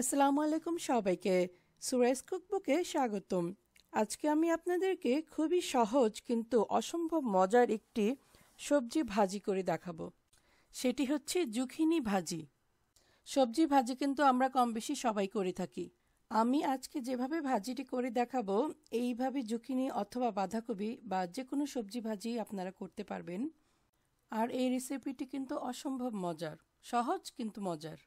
আসসালামু আলাইকুম সবাইকে সুরেশ কুকবুকে স্বাগতম আজকে আমি আপনাদেরকে খুবই সহজ কিন্তু অসম্ভব মজার একটি সবজি ভাজি করে দেখাবো সেটি হচ্ছে জুখিনি ভাজি সবজি ভাজি কিন্তু আমরা কম বেশি সবাই করে থাকি আমি আজকে যেভাবে ভাজিটি করে দেখাবো এইভাবে জুখিনি অথবা বাঁধাকপি বা যে কোনো সবজি ভাজি আপনারা করতে পারবেন আর এই রেসিপিটি কিন্তু অসম্ভব মজার সহজ কিন্তু মজার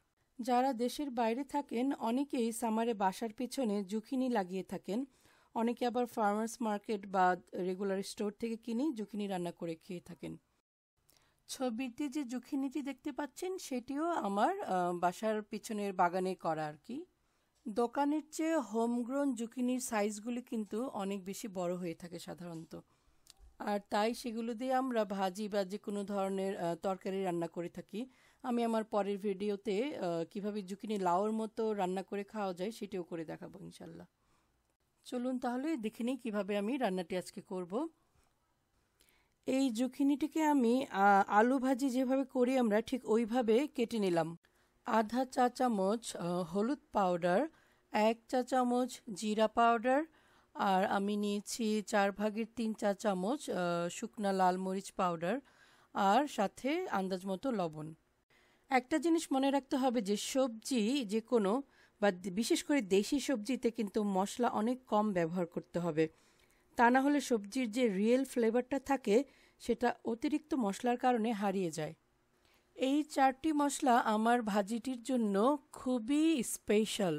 যারা দেশের বাইরে থাকেন অনেকেই সামারে বাসার পিছনে জুখিনি লাগিয়ে থাকেন অনেকে আবার ফার্মার্স মার্কেট বা রেগুলার স্টোর থেকে কিনে জুখিনি রান্না করে খেয়ে থাকেন ছবিটি যে জুখিনিটি দেখতে পাচ্ছেন সেটিও আমার বাসার পিছনের বাগানে করা আর কি দোকানের চেয়ে হোমগ্রোন জুকিনির সাইজগুলি কিন্তু অনেক বেশি বড় হয়ে থাকে সাধারণত আর তাই সেগুলো দিয়ে আমরা ভাজি বা যে কোনো ধরনের তরকারি রান্না করে থাকি আমি আমার পরের ভিডিওতে কিভাবে জুকিনি লাউর মতো রান্না করে খাওয়া যায় সেটিও করে দেখাবো ইনশাল্লাহ চলুন তাহলে দেখে নিই কীভাবে আমি রান্নাটি আজকে করব এই জুকিনিটিকে আমি আলু ভাজি যেভাবে করি আমরা ঠিক ওইভাবে কেটে নিলাম আধা চা চামচ হলুদ পাউডার এক চা চামচ জিরা পাউডার আর আমি নিয়েছি চার ভাগের তিন চা চামচ শুকনা লাল মরিচ পাউডার আর সাথে আন্দাজ মতো লবণ একটা জিনিস মনে রাখতে হবে যে সবজি যে কোনো বা বিশেষ করে দেশি সবজিতে কিন্তু মশলা অনেক কম ব্যবহার করতে হবে তা না হলে সবজির যে রিয়েল ফ্লেভারটা থাকে সেটা অতিরিক্ত মশলার কারণে হারিয়ে যায় এই চারটি মশলা আমার ভাজিটির জন্য খুবই স্পেশাল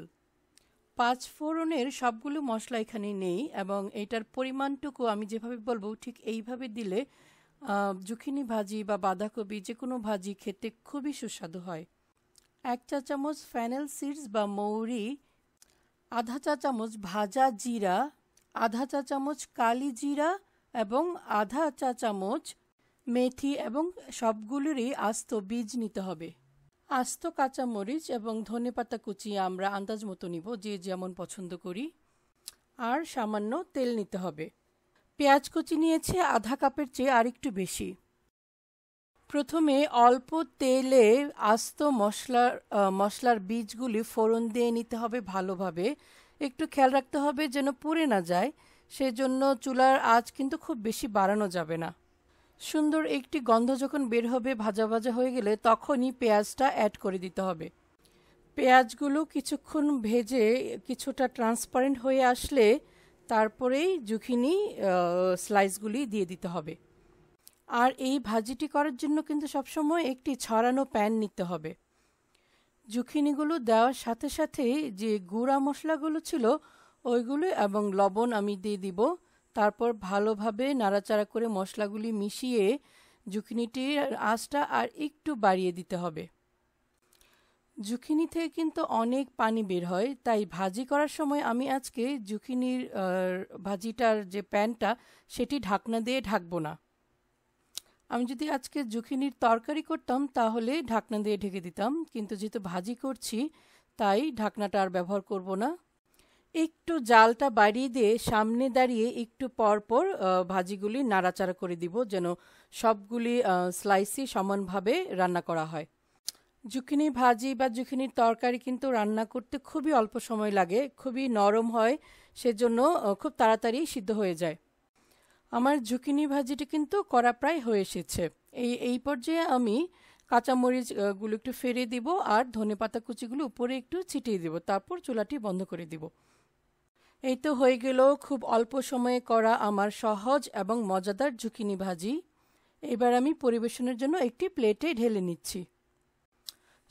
পাঁচ ফোড়নের সবগুলো মশলা এখানে নেই এবং এটার পরিমাণটুকু আমি যেভাবে বলবো ঠিক এইভাবে দিলে জুখিনি ভাজি বা বাঁধাকপি যে কোনো ভাজি খেতে খুবই সুস্বাদু হয় এক চা চামচ ফ্যানেল সিডস বা মৌরি আধা চা চামচ ভাজা জিরা আধা চা চামচ কালি জিরা এবং আধা চা চামচ মেথি এবং সবগুলোরই আস্ত বীজ নিতে হবে আস্ত কাঁচা মরিচ এবং ধনে পাতা কুচি আমরা আন্দাজ মতো নিব যে যেমন পছন্দ করি আর সামান্য তেল নিতে হবে পেঁয়াজ কুচি নিয়েছে আধা কাপের চেয়ে আরেকটু বেশি প্রথমে অল্প তেলে আস্ত মশলার মশলার বীজগুলি ফোড়ন দিয়ে নিতে হবে ভালোভাবে একটু খেয়াল রাখতে হবে যেন পুড়ে না যায় সেজন্য চুলার আঁচ কিন্তু খুব বেশি বাড়ানো যাবে না সুন্দর একটি গন্ধ যখন বের হবে ভাজা ভাজা হয়ে গেলে তখনই পেঁয়াজটা অ্যাড করে দিতে হবে পেঁয়াজগুলো কিছুক্ষণ ভেজে কিছুটা ট্রান্সপারেন্ট হয়ে আসলে তারপরেই জুখিনি স্লাইসগুলি দিয়ে দিতে হবে আর এই ভাজিটি করার জন্য কিন্তু সবসময় একটি ছড়ানো প্যান নিতে হবে জুখিনিগুলো দেওয়ার সাথে সাথেই যে গুঁড়া মশলাগুলো ছিল ওইগুলো এবং লবণ আমি দিয়ে দিব তারপর ভালোভাবে নাড়াচাড়া করে মশলাগুলি মিশিয়ে জুকিনিটির আঁচটা আর একটু বাড়িয়ে দিতে হবে জুকিনি থেকে কিন্তু অনেক পানি বের হয় তাই ভাজি করার সময় আমি আজকে জুকিনির ভাজিটার যে প্যানটা সেটি ঢাকনা দিয়ে ঢাকবো না আমি যদি আজকে জুকিনির তরকারি করতাম তাহলে ঢাকনা দিয়ে ঢেকে দিতাম কিন্তু যেহেতু ভাজি করছি তাই ঢাকনাটা আর ব্যবহার করব না একটু জালটা বাড়িয়ে দিয়ে সামনে দাঁড়িয়ে একটু পরপর ভাজিগুলি নাড়াচাড়া করে দিব যেন সবগুলি স্লাইসই সমানভাবে রান্না করা হয় জুখিনি ভাজি বা জুখিনির তরকারি কিন্তু রান্না করতে খুবই অল্প সময় লাগে খুবই নরম হয় সেজন্য খুব তাড়াতাড়ি সিদ্ধ হয়ে যায় আমার ঝুঁকিনি ভাজিটি কিন্তু করা প্রায় হয়ে এসেছে এই এই পর্যায়ে আমি কাঁচামরিচগুলো একটু ফেরিয়ে দিব আর ধনে পাতা কুচিগুলো উপরে একটু ছিটিয়ে দিব তারপর চুলাটি বন্ধ করে দিব এই তো হয়ে গেল খুব অল্প সময়ে করা আমার সহজ এবং মজাদার ঝুঁকিনি ভাজি এবার আমি পরিবেশনের জন্য একটি প্লেটে ঢেলে নিচ্ছি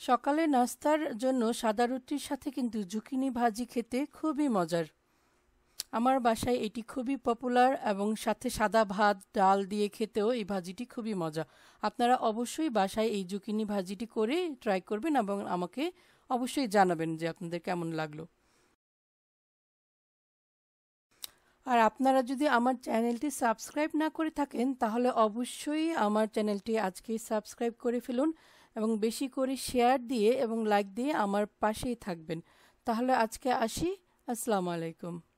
সকালে নাস্তার জন্য সাদা রুটির সাথে কিন্তু ঝুঁকিনি ভাজি খেতে খুবই মজার আমার বাসায় এটি খুবই পপুলার এবং সাথে সাদা ভাত ডাল দিয়ে খেতেও এই ভাজিটি খুবই মজা আপনারা অবশ্যই বাসায় এই জুকিনি ভাজিটি করে ট্রাই করবেন এবং আমাকে অবশ্যই জানাবেন যে আপনাদের কেমন লাগলো আর আপনারা যদি আমার চ্যানেলটি সাবস্ক্রাইব না করে থাকেন তাহলে অবশ্যই আমার চ্যানেলটি আজকেই সাবস্ক্রাইব করে ফেলুন এবং বেশি করে শেয়ার দিয়ে এবং লাইক দিয়ে আমার পাশেই থাকবেন তাহলে আজকে আসি আসসালামু আলাইকুম